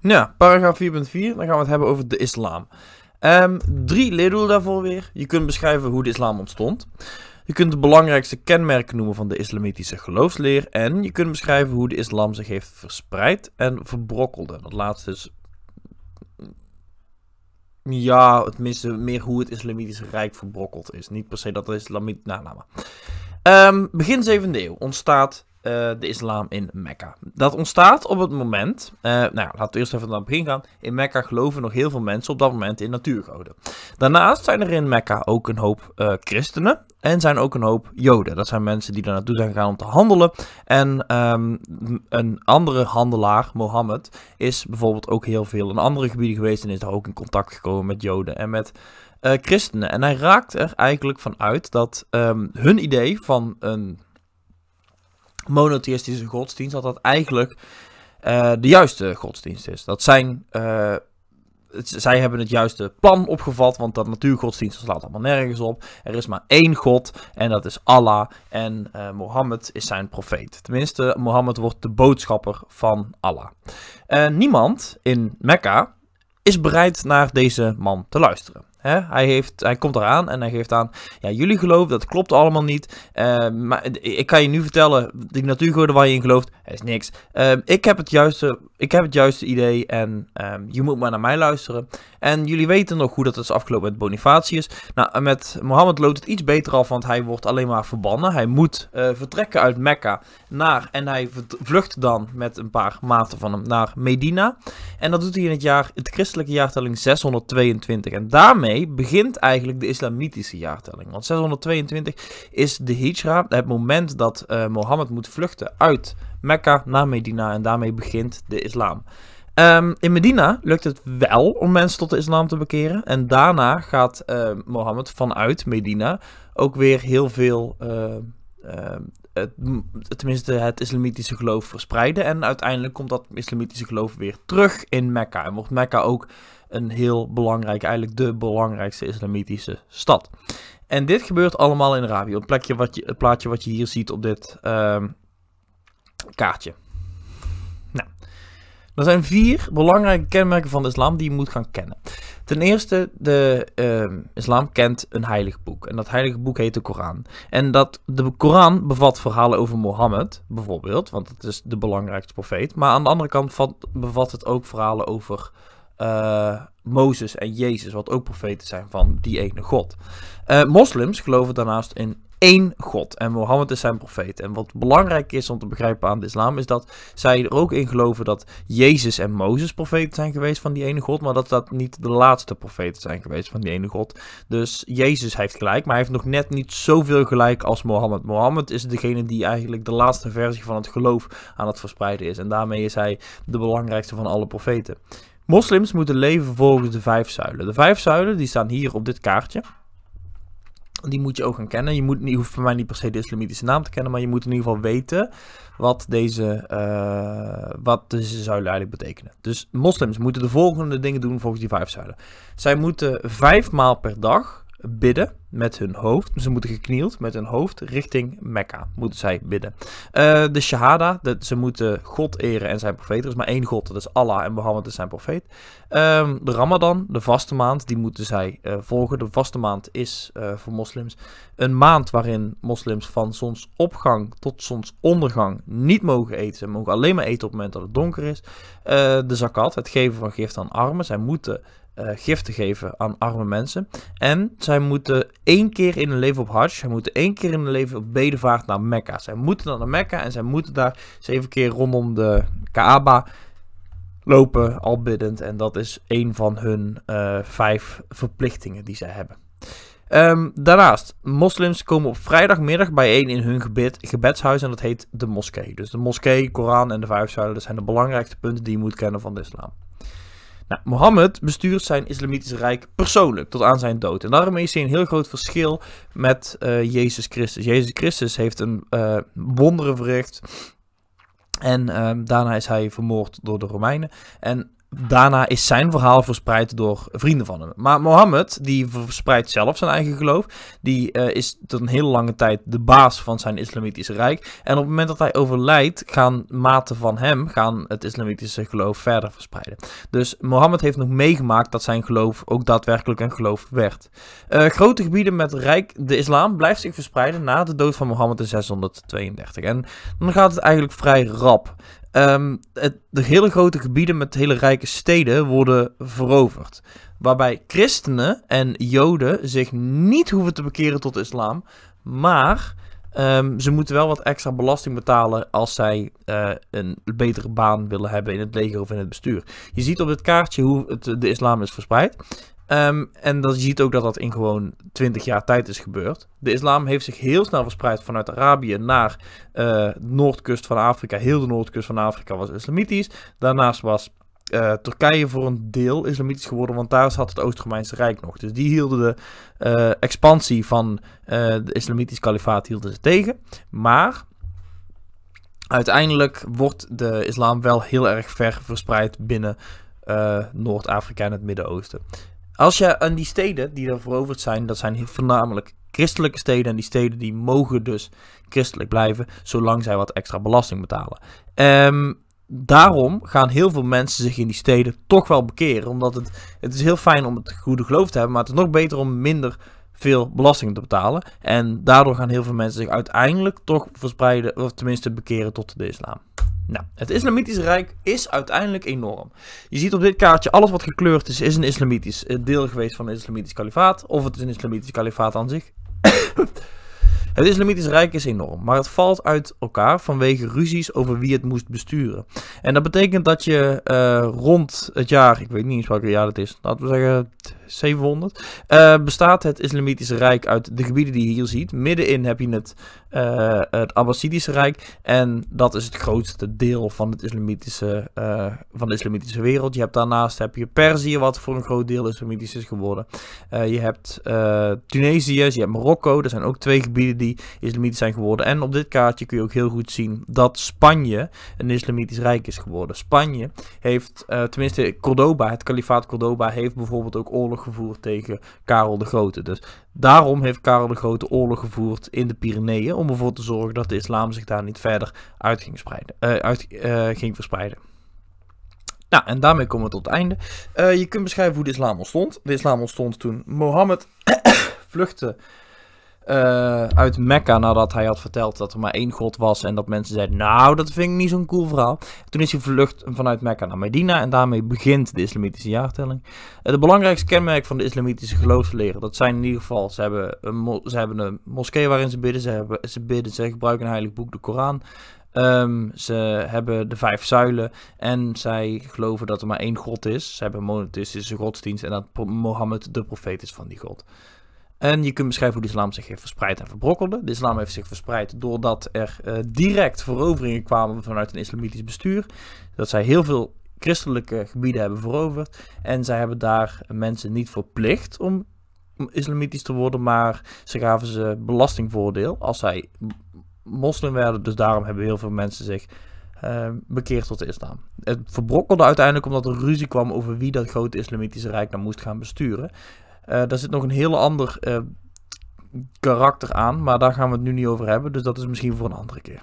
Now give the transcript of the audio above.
Nou, paragraaf 4.4, dan gaan we het hebben over de islam. Ehm, drie leerdoelen daarvoor weer. Je kunt beschrijven hoe de islam ontstond. Je kunt de belangrijkste kenmerken noemen van de islamitische geloofsleer. En je kunt beschrijven hoe de islam zich heeft verspreid en verbrokkelde. Dat laatste is. Ja, tenminste meer hoe het islamitische rijk verbrokkeld is. Niet per se dat de islamit Nou, nou ehm, begin 7e eeuw ontstaat eh, de islam in Mekka. Dat ontstaat op het moment, eh, nou ja, laten we eerst even naar het begin gaan. In Mekka geloven nog heel veel mensen op dat moment in natuurgoden. Daarnaast zijn er in Mekka ook een hoop eh, christenen en zijn ook een hoop joden. Dat zijn mensen die daar naartoe zijn gegaan om te handelen. En ehm, een andere handelaar, Mohammed, is bijvoorbeeld ook heel veel in andere gebieden geweest en is daar ook in contact gekomen met joden en met... christenen. En hij raakt er eigenlijk van uit dat ehm, hun idee van een monotheïstische godsdienst, dat dat eigenlijk eh, de juiste godsdienst is. Dat zijn, eh, zij hebben het juiste plan opgevat, want dat natuurgodsdienst slaat allemaal nergens op. Er is maar één God en dat is Allah en eh, Mohammed is zijn profeet. Tenminste, Mohammed wordt de boodschapper van Allah. niemand in Mekka is bereid naar deze man te luisteren. Hij, heeft, hij komt eraan en hij geeft aan, ja, jullie geloven, dat klopt allemaal niet. Ehm, maar ik kan je nu vertellen, die natuurgoden waar je in gelooft, is niks. Ehm, ik heb het juiste ik heb het juiste idee en ehm, je moet maar naar mij luisteren. En jullie weten nog hoe dat is afgelopen met Bonifatius. Nou, met Mohammed loopt het iets beter af, want hij wordt alleen maar verbannen. Hij moet eh, vertrekken uit Mekka naar, en hij vlucht dan met een paar maten van hem naar Medina. En dat doet hij in het, jaar, het christelijke jaartelling 622. En daarmee begint eigenlijk de islamitische jaartelling. Want 622 is de hijra, het moment dat eh, Mohammed moet vluchten uit Mekka naar Medina. En daarmee begint de islam. Ehm, in Medina lukt het wel om mensen tot de islam te bekeren. En daarna gaat ehm, Mohammed vanuit Medina ook weer heel veel, ehm, het, tenminste het islamitische geloof verspreiden. En uiteindelijk komt dat islamitische geloof weer terug in Mekka. En wordt Mekka ook een heel belangrijk, eigenlijk de belangrijkste islamitische stad. En dit gebeurt allemaal in Arabië. Het, plekje wat je, het plaatje wat je hier ziet op dit kaartje. Er zijn vier belangrijke kenmerken van de islam die je moet gaan kennen. Ten eerste, de ehm, islam kent een heilig boek. En dat heilige boek heet de Koran. En dat, de Koran bevat verhalen over Mohammed, bijvoorbeeld, want het is de belangrijkste profeet. Maar aan de andere kant bevat het ook verhalen over uh, Mozes en Jezus, wat ook profeten zijn van die ene God. Eh, moslims geloven daarnaast in één God en Mohammed is zijn profeet. En wat belangrijk is om te begrijpen aan de islam is dat zij er ook in geloven dat Jezus en Mozes profeten zijn geweest van die ene God, maar dat dat niet de laatste profeten zijn geweest van die ene God. Dus Jezus heeft gelijk, maar hij heeft nog net niet zoveel gelijk als Mohammed. Mohammed is degene die eigenlijk de laatste versie van het geloof aan het verspreiden is en daarmee is hij de belangrijkste van alle profeten. Moslims moeten leven volgens de vijf zuilen. De vijf zuilen die staan hier op dit kaartje die moet je ook gaan kennen. Je, moet, hoeft voor mij niet per se de islamitische naam te kennen, maar je moet in ieder geval weten wat deze, uh, wat deze zuilen eigenlijk betekenen. Dus moslims moeten de volgende dingen doen volgens die vijf zuilen. Zij moeten vijf maal per dag bidden met hun hoofd. Ze moeten geknield met hun hoofd richting Mekka, moeten zij bidden. Eh, de shahada, dat ze moeten God eren en zijn profeet. Er is maar één God, dat is Allah en Mohammed is zijn profeet. Ehm, de ramadan, de vaste maand, die moeten zij eh, volgen. De vaste maand is eh, voor moslims een maand waarin moslims van zonsopgang tot zonsondergang niet mogen eten. Ze mogen alleen maar eten op het moment dat het donker is. de zakat, het geven van gift aan armen. Zij moeten eh, Giften geven aan arme mensen. En zij moeten één keer in hun leven op Hajj, zij moeten één keer in hun leven op bedevaart naar Mekka. Zij moeten dan naar Mekka en zij moeten daar zeven keer rondom de Kaaba lopen, al biddend. En dat is één van hun eh, vijf verplichtingen die zij hebben. Um, daarnaast, moslims komen op vrijdagmiddag bijeen in hun gebed, gebedshuis en dat heet de moskee. Dus de moskee, Koran en de vijf zuilen dat zijn de belangrijkste punten die je moet kennen van de islam. Nou, Mohammed bestuurt zijn islamitische rijk persoonlijk tot aan zijn dood. En daarom is hij een heel groot verschil met eh, Jezus Christus. Jezus Christus heeft een uh, wonderen verricht. En ehm, daarna is hij vermoord door de Romeinen. En daarna is zijn verhaal verspreid door vrienden van hem. Maar Mohammed, die verspreidt zelf zijn eigen geloof. Die eh, is tot een hele lange tijd de baas van zijn islamitische rijk. En op het moment dat hij overlijdt, gaan maten van hem gaan het islamitische geloof verder verspreiden. Dus Mohammed heeft nog meegemaakt dat zijn geloof ook daadwerkelijk een geloof werd. Eh, grote gebieden met rijk de islam blijft zich verspreiden na de dood van Mohammed in 632. En dan gaat het eigenlijk vrij rap. Ehm, de hele grote gebieden met hele rijke steden worden veroverd. Waarbij christenen en joden zich niet hoeven te bekeren tot de islam. Maar ehm, ze moeten wel wat extra belasting betalen als zij eh, een betere baan willen hebben in het leger of in het bestuur. Je ziet op dit kaartje hoe het, de islam is verspreid. Ehm, en dan ziet ook dat dat in gewoon 20 jaar tijd is gebeurd. De islam heeft zich heel snel verspreid vanuit Arabië naar de eh, noordkust van Afrika. Heel de noordkust van Afrika was islamitisch. Daarnaast was eh, Turkije voor een deel islamitisch geworden, want daar zat het Oost-Romeinse Rijk nog. Dus die hielden de eh, expansie van de islamitisch kalifaat hielden ze tegen. Maar uiteindelijk wordt de islam wel heel erg ver verspreid binnen Noord-Afrika en het Midden-Oosten. Als je aan die steden die er veroverd zijn, dat zijn voornamelijk christelijke steden. En die steden die mogen dus christelijk blijven, zolang zij wat extra belasting betalen. Um, daarom gaan heel veel mensen zich in die steden toch wel bekeren. Omdat het, het is heel fijn om het goede geloof te hebben, maar het is nog beter om minder veel belasting te betalen. En daardoor gaan heel veel mensen zich uiteindelijk toch verspreiden, of tenminste bekeren tot de islam. Nou, het islamitisch Rijk is uiteindelijk enorm. Je ziet op dit kaartje alles wat gekleurd is, is een islamitisch eh, deel geweest van het islamitisch kalifaat. Of het is een islamitisch kalifaat aan zich. het islamitisch Rijk is enorm, maar het valt uit elkaar vanwege ruzies over wie het moest besturen. En dat betekent dat je eh, rond het jaar, ik weet niet eens welk jaar het is, laten we zeggen 700, eh, bestaat het Islamitische Rijk uit de gebieden die je hier ziet. Middenin heb je het, eh, het Abbasidische Rijk en dat is het grootste deel van, het islamitische, eh, van de islamitische wereld. Je hebt daarnaast heb je Perzië, wat voor een groot deel islamitisch is geworden. je hebt Tunesië, je hebt Marokko, er zijn ook twee gebieden die islamitisch zijn geworden. En op dit kaartje kun je ook heel goed zien dat Spanje een islamitisch rijk is geworden. Spanje heeft, tenminste Cordoba, het kalifaat Cordoba heeft bijvoorbeeld ook oorlog gevoerd tegen Karel de Grote. Dus daarom heeft Karel de Grote oorlog gevoerd in de Pyreneeën. Om ervoor te zorgen dat de islam zich daar niet verder uit ging, eh, uit, eh, ging verspreiden. Nou, en daarmee komen we tot het einde. Eh, je kunt beschrijven hoe de islam ontstond. De islam ontstond toen Mohammed vluchtte uh, uit Mekka nadat hij had verteld dat er maar één God was. En dat mensen zeiden, nou dat vind ik niet zo'n cool verhaal. Toen is hij vlucht vanuit Mekka naar Medina en daarmee begint de islamitische jaartelling. Het belangrijkste kenmerk van de islamitische geloofsleren, dat zijn in ieder geval, ze hebben een, ze hebben een moskee waarin ze bidden, ze, hebben, ze bidden, ze gebruiken een heilig boek, de Koran. Ehm, ze hebben de vijf zuilen en zij geloven dat er maar één God is. Ze hebben een godsdienst en dat Mohammed de profeet is van die God. En je kunt beschrijven hoe de islam zich heeft verspreid en verbrokkelde. De islam heeft zich verspreid doordat er eh, direct veroveringen kwamen vanuit een islamitisch bestuur. Dat zij heel veel christelijke gebieden hebben veroverd. En zij hebben daar mensen niet verplicht om islamitisch te worden, maar ze gaven ze belastingvoordeel als zij moslim werden. Dus daarom hebben heel veel mensen zich eh, bekeerd tot de islam. Het verbrokkelde uiteindelijk omdat er ruzie kwam over wie dat grote islamitische rijk nou moest gaan besturen. Eh, daar zit nog een heel ander eh, karakter aan, maar daar gaan we het nu niet over hebben. Dus dat is misschien voor een andere keer.